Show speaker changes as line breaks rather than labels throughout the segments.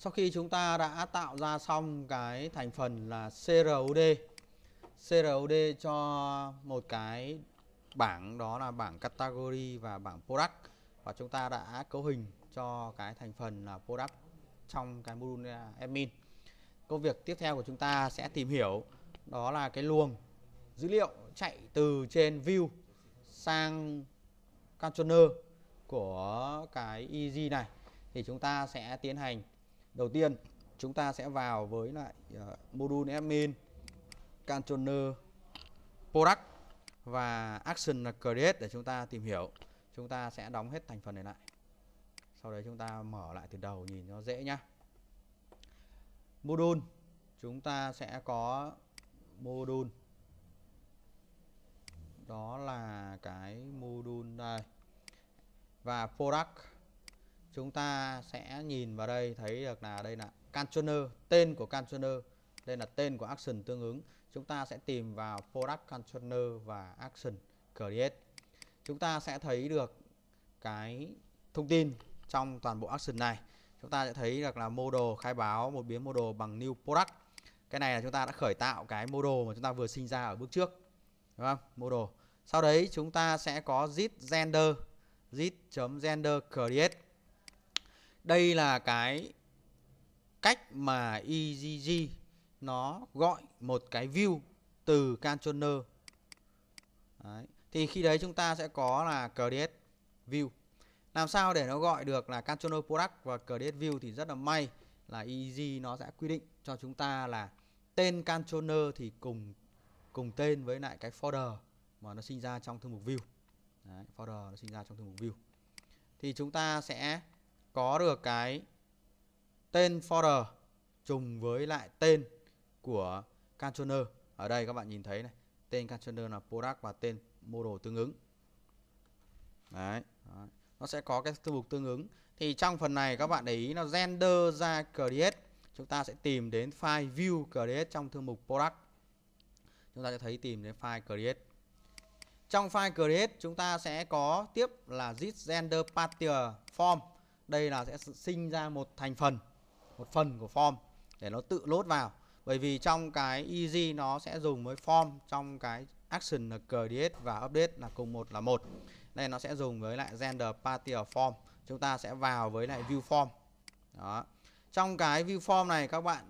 Sau khi chúng ta đã tạo ra xong cái thành phần là CRUD CRUD cho một cái bảng đó là bảng category và bảng product và chúng ta đã cấu hình cho cái thành phần là product trong cái module admin. Công việc tiếp theo của chúng ta sẽ tìm hiểu đó là cái luồng dữ liệu chạy từ trên view sang container của cái EG này thì chúng ta sẽ tiến hành Đầu tiên chúng ta sẽ vào với lại uh, module admin container product và action là create để chúng ta tìm hiểu. Chúng ta sẽ đóng hết thành phần này lại. Sau đấy chúng ta mở lại từ đầu nhìn nó dễ nhá. Module chúng ta sẽ có module đó là cái module đây và product chúng ta sẽ nhìn vào đây thấy được là đây là container tên của container đây là tên của action tương ứng chúng ta sẽ tìm vào product container và action create chúng ta sẽ thấy được cái thông tin trong toàn bộ action này chúng ta sẽ thấy được là model khai báo một biến model bằng new product cái này là chúng ta đã khởi tạo cái model mà chúng ta vừa sinh ra ở bước trước đúng không model sau đấy chúng ta sẽ có z gender z gender create đây là cái cách mà EGG nó gọi một cái view từ controller đấy. thì khi đấy chúng ta sẽ có là create view làm sao để nó gọi được là controller product và create view thì rất là may là EG nó sẽ quy định cho chúng ta là tên controller thì cùng cùng tên với lại cái folder mà nó sinh ra trong thư mục view đấy, folder nó sinh ra trong thư mục view thì chúng ta sẽ có được cái tên folder trùng với lại tên của container ở đây các bạn nhìn thấy này tên container là product và tên model tương ứng đấy, đấy. nó sẽ có cái thư mục tương ứng thì trong phần này các bạn để ý nó render ra create chúng ta sẽ tìm đến file view create trong thư mục product chúng ta sẽ thấy tìm đến file create trong file create chúng ta sẽ có tiếp là this render partial form đây là sẽ sinh ra một thành phần một phần của form để nó tự lốt vào bởi vì trong cái easy nó sẽ dùng với form trong cái action là create và update là cùng một là một đây nó sẽ dùng với lại gender partial form chúng ta sẽ vào với lại view form đó trong cái view form này các bạn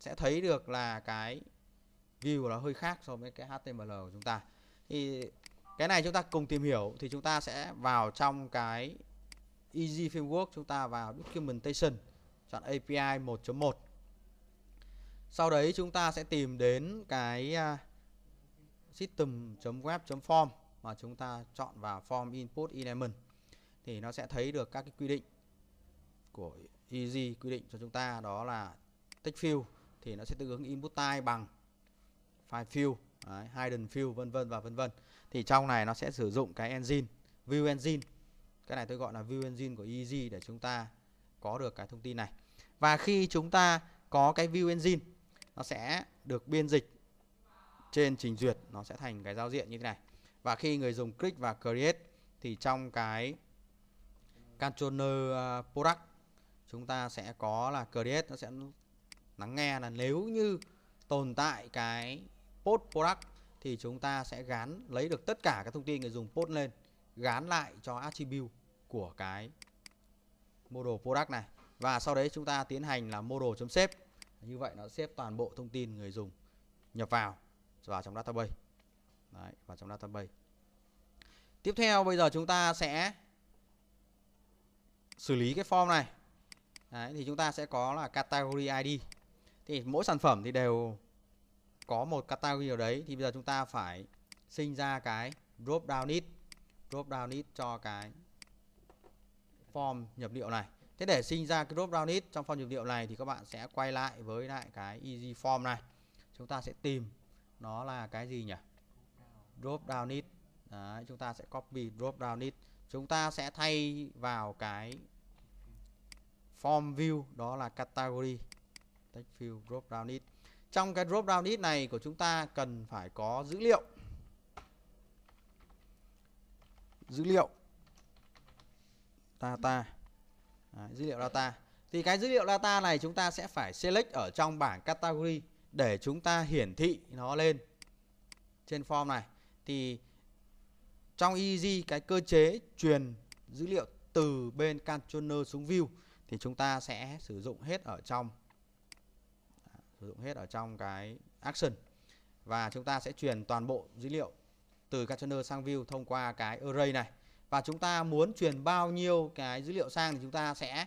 sẽ thấy được là cái view nó hơi khác so với cái html của chúng ta thì cái này chúng ta cùng tìm hiểu thì chúng ta sẽ vào trong cái Easy Framework chúng ta vào Documentation chọn API 1.1 sau đấy chúng ta sẽ tìm đến cái à, system.web.form mà chúng ta chọn vào form input element thì nó sẽ thấy được các cái quy định của Easy quy định cho chúng ta đó là text field thì nó sẽ tương ứng input type bằng file field, đấy, hidden field vân vân và vân vân. Thì trong này nó sẽ sử dụng cái engine view engine cái này tôi gọi là view engine của easy để chúng ta có được cái thông tin này và khi chúng ta có cái view engine nó sẽ được biên dịch trên trình duyệt nó sẽ thành cái giao diện như thế này và khi người dùng click vào create thì trong cái controller à, product chúng ta sẽ có là create nó sẽ lắng nghe là nếu như tồn tại cái post product thì chúng ta sẽ gán lấy được tất cả các thông tin người dùng post lên gán lại cho attribute của cái model product này và sau đấy chúng ta tiến hành là model xếp như vậy nó xếp toàn bộ thông tin người dùng nhập vào vào trong database đấy, vào trong database tiếp theo bây giờ chúng ta sẽ xử lý cái form này đấy, thì chúng ta sẽ có là category ID thì mỗi sản phẩm thì đều có một category ở đấy thì bây giờ chúng ta phải sinh ra cái drop down list drop down list cho cái form nhập liệu này thế để sinh ra cái drop down list trong form nhập liệu này thì các bạn sẽ quay lại với lại cái easy form này chúng ta sẽ tìm nó là cái gì nhỉ drop down list Đấy, chúng ta sẽ copy drop down list chúng ta sẽ thay vào cái form view đó là category text field drop down list trong cái drop down list này của chúng ta cần phải có dữ liệu dữ liệu data Đấy, dữ liệu data thì cái dữ liệu data này chúng ta sẽ phải select ở trong bảng category để chúng ta hiển thị nó lên trên form này thì trong easy cái cơ chế truyền dữ liệu từ bên controller xuống view thì chúng ta sẽ sử dụng hết ở trong sử dụng hết ở trong cái action và chúng ta sẽ truyền toàn bộ dữ liệu từ controller sang view thông qua cái array này và chúng ta muốn truyền bao nhiêu cái dữ liệu sang thì chúng ta sẽ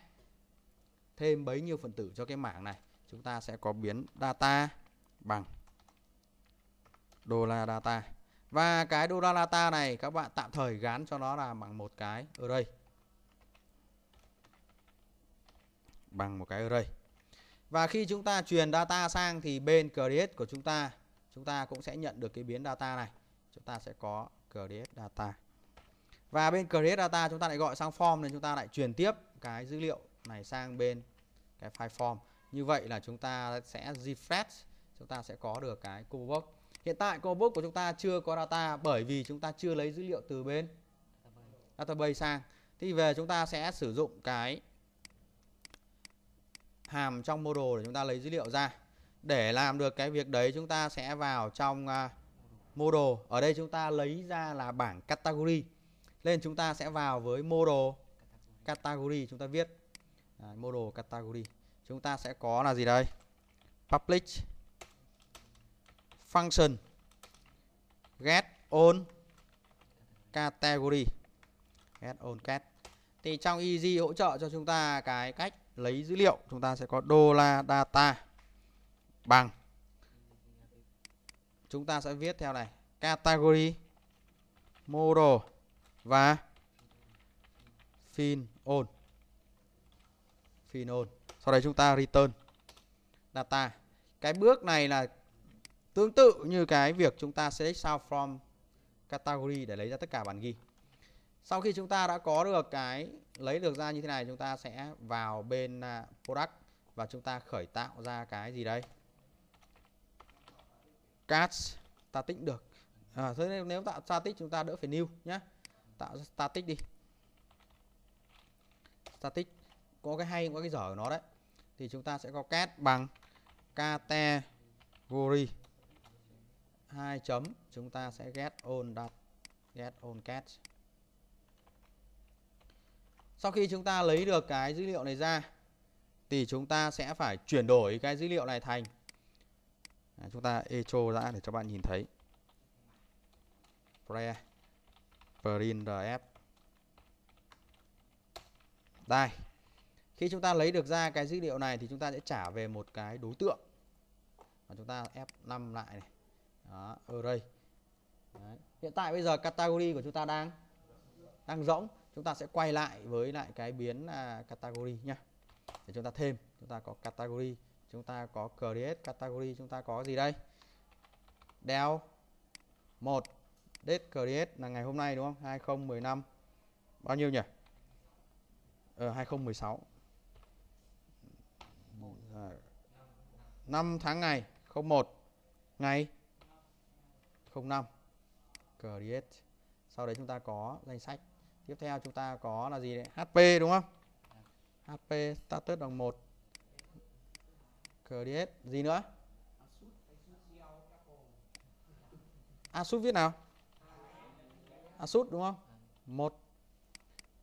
thêm bấy nhiêu phần tử cho cái mảng này chúng ta sẽ có biến data bằng đô la data và cái đô la data này các bạn tạm thời gán cho nó là bằng một cái ở đây bằng một cái ở đây và khi chúng ta truyền data sang thì bên create của chúng ta chúng ta cũng sẽ nhận được cái biến data này chúng ta sẽ có create data và bên create data chúng ta lại gọi sang form nên chúng ta lại truyền tiếp cái dữ liệu này sang bên cái file form như vậy là chúng ta sẽ refresh chúng ta sẽ có được cái combo hiện tại combo của chúng ta chưa có data bởi vì chúng ta chưa lấy dữ liệu từ bên database sang thì về chúng ta sẽ sử dụng cái hàm trong model để chúng ta lấy dữ liệu ra để làm được cái việc đấy chúng ta sẽ vào trong uh, model ở đây chúng ta lấy ra là bảng category lên chúng ta sẽ vào với model category chúng ta viết Đấy, model category chúng ta sẽ có là gì đây public function get on category get on cat thì trong easy hỗ trợ cho chúng ta cái cách lấy dữ liệu chúng ta sẽ có đô data bằng chúng ta sẽ viết theo này category model và phenol phenol sau đấy chúng ta return data cái bước này là tương tự như cái việc chúng ta select sao from category để lấy ra tất cả bản ghi sau khi chúng ta đã có được cái lấy được ra như thế này chúng ta sẽ vào bên à, product và chúng ta khởi tạo ra cái gì đây ta static được à, thế nên nếu tạo static chúng ta đỡ phải new nhé tạo static đi static có cái hay có cái dở của nó đấy thì chúng ta sẽ có cat bằng category hai chấm chúng ta sẽ get on đặt get on cat sau khi chúng ta lấy được cái dữ liệu này ra thì chúng ta sẽ phải chuyển đổi cái dữ liệu này thành à, chúng ta echo ra để cho bạn nhìn thấy pre print đây khi chúng ta lấy được ra cái dữ liệu này thì chúng ta sẽ trả về một cái đối tượng và chúng ta F5 lại này đó, đây. Đấy. hiện tại bây giờ category của chúng ta đang đang rỗng chúng ta sẽ quay lại với lại cái biến là category nhá để chúng ta thêm chúng ta có category chúng ta có create category chúng ta có gì đây đeo một date create là ngày hôm nay đúng không 2015 bao nhiêu nhỉ ờ, 2016 5 tháng ngày 01 ngày 05 create sau đấy chúng ta có danh sách tiếp theo chúng ta có là gì đấy HP đúng không HP status bằng 1 create gì nữa Asus viết nào à, đúng không một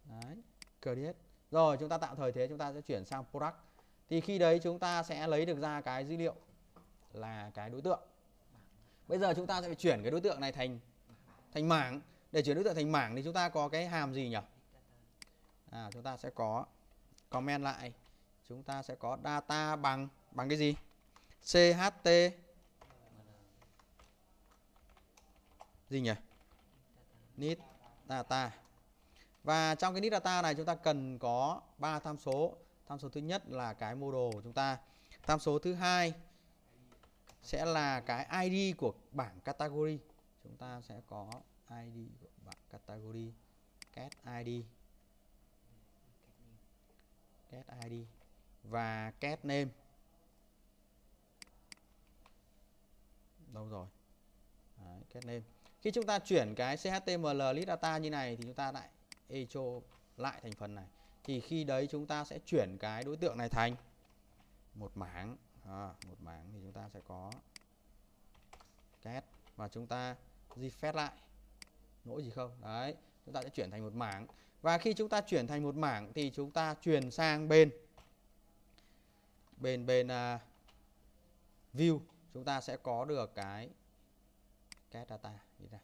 đấy create rồi chúng ta tạo thời thế chúng ta sẽ chuyển sang product thì khi đấy chúng ta sẽ lấy được ra cái dữ liệu là cái đối tượng bây giờ chúng ta sẽ chuyển cái đối tượng này thành thành mảng để chuyển đối tượng thành mảng thì chúng ta có cái hàm gì nhỉ à, chúng ta sẽ có comment lại chúng ta sẽ có data bằng bằng cái gì CHT gì nhỉ Need data. Và trong cái need data này chúng ta cần có 3 tham số. Tham số thứ nhất là cái model của chúng ta. Tham số thứ hai sẽ là cái ID của bảng category. Chúng ta sẽ có ID của bảng category get ID. Get ID và get name. Đâu rồi? Đấy, get name khi chúng ta chuyển cái CHTML list data như này thì chúng ta lại echo lại thành phần này thì khi đấy chúng ta sẽ chuyển cái đối tượng này thành một mảng à, một mảng thì chúng ta sẽ có cat và chúng ta refresh lại lỗi gì không đấy chúng ta sẽ chuyển thành một mảng và khi chúng ta chuyển thành một mảng thì chúng ta chuyển sang bên bên bên uh, view chúng ta sẽ có được cái get data như này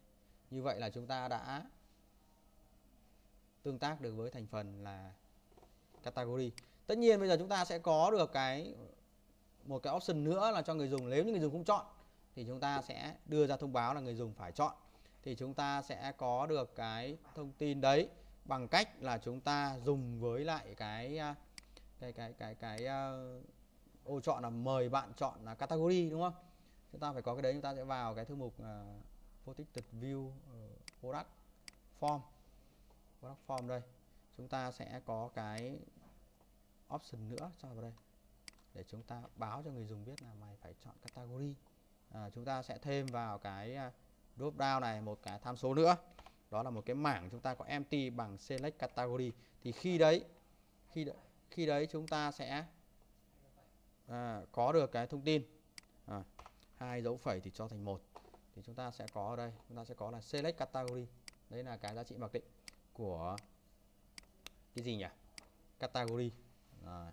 như vậy là chúng ta đã tương tác được với thành phần là category tất nhiên bây giờ chúng ta sẽ có được cái một cái option nữa là cho người dùng nếu như người dùng không chọn thì chúng ta sẽ đưa ra thông báo là người dùng phải chọn thì chúng ta sẽ có được cái thông tin đấy bằng cách là chúng ta dùng với lại cái cái cái cái cái, cái ờ, uh, ô chọn là mời bạn chọn là category đúng không chúng ta phải có cái đấy chúng ta sẽ vào cái thư mục uh, à, protected view uh, ờ, product form product form đây chúng ta sẽ có cái option nữa cho vào đây để chúng ta báo cho người dùng biết là mày phải chọn category à, chúng ta sẽ thêm vào cái à, drop down này một cái tham số nữa đó là một cái mảng chúng ta có empty bằng select category thì khi đấy khi khi đấy chúng ta sẽ à, có được cái thông tin à, hai dấu phẩy thì cho thành một thì chúng ta sẽ có ở đây chúng ta sẽ có là select category đấy là cái giá trị mặc định của cái gì nhỉ category rồi